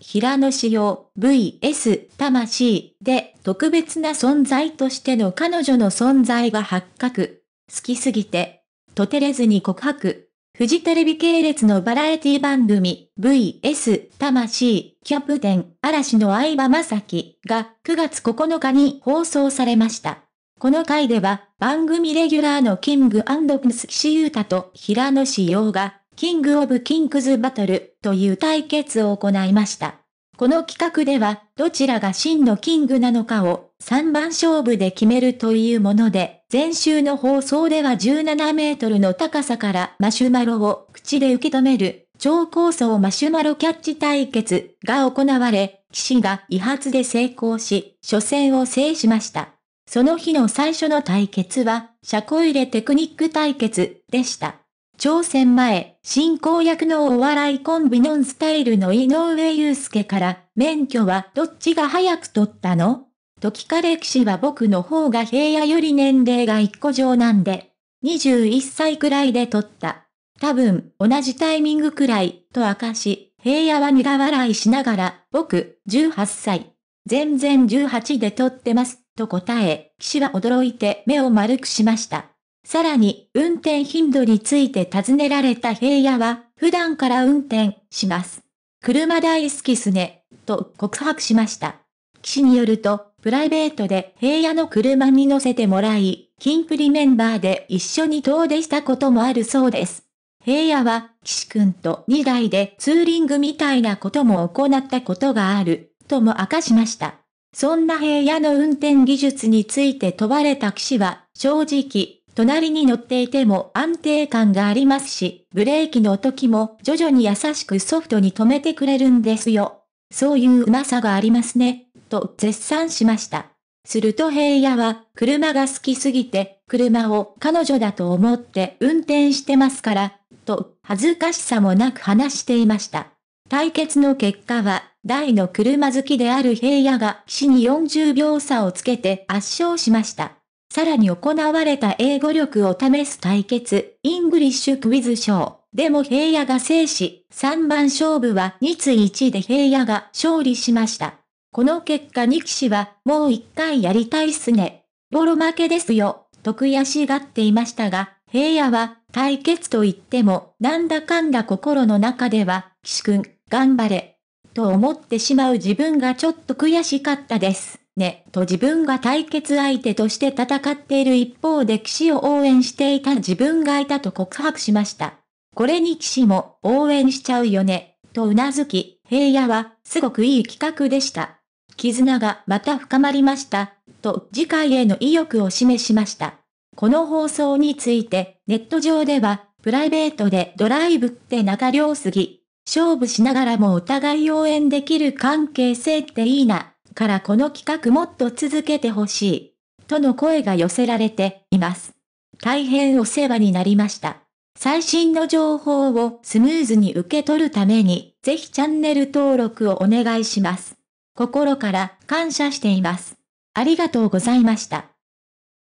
平野紫耀 VS 魂で特別な存在としての彼女の存在が発覚。好きすぎて、とてれずに告白。フジテレビ系列のバラエティ番組 VS 魂キャプテン嵐の相葉雅紀が9月9日に放送されました。この回では番組レギュラーのキングプリンス岸優太と平野紫耀がキングオブキングズバトルという対決を行いました。この企画では、どちらが真のキングなのかを3番勝負で決めるというもので、前週の放送では17メートルの高さからマシュマロを口で受け止める超高層マシュマロキャッチ対決が行われ、騎士が威発で成功し、初戦を制しました。その日の最初の対決は、車庫入れテクニック対決でした。朝鮮前、進行役のお笑いコンビノンスタイルの井上祐介から、免許はどっちが早く取ったのと聞かれ騎士は僕の方が平野より年齢が一個上なんで、21歳くらいで取った。多分、同じタイミングくらい、と明かし、平野は苦笑いしながら、僕、18歳。全然18で取ってます、と答え、騎士は驚いて目を丸くしました。さらに、運転頻度について尋ねられた平野は、普段から運転します。車大好きすね、と告白しました。騎士によると、プライベートで平野の車に乗せてもらい、金プリメンバーで一緒に遠出したこともあるそうです。平野は、岸くんと2台でツーリングみたいなことも行ったことがある、とも明かしました。そんな平野の運転技術について問われた騎士は、正直、隣に乗っていても安定感がありますし、ブレーキの時も徐々に優しくソフトに止めてくれるんですよ。そういううまさがありますね、と絶賛しました。すると平野は、車が好きすぎて、車を彼女だと思って運転してますから、と恥ずかしさもなく話していました。対決の結果は、大の車好きである平野が騎士に40秒差をつけて圧勝しました。さらに行われた英語力を試す対決、イングリッシュクイズショー。でも平野が制し、3番勝負は2つ1で平野が勝利しました。この結果2騎士は、もう1回やりたいっすね。ボロ負けですよ、と悔しがっていましたが、平野は、対決と言っても、なんだかんだ心の中では、士くん、頑張れ。と思ってしまう自分がちょっと悔しかったです。ね、と自分が対決相手として戦っている一方で騎士を応援していた自分がいたと告白しました。これに騎士も応援しちゃうよね、と頷き、平野はすごくいい企画でした。絆がまた深まりました、と次回への意欲を示しました。この放送について、ネット上では、プライベートでドライブって仲良すぎ。勝負しながらもお互い応援できる関係性っていいな。からこの企画もっと続けてほしい。との声が寄せられています。大変お世話になりました。最新の情報をスムーズに受け取るために、ぜひチャンネル登録をお願いします。心から感謝しています。ありがとうございました。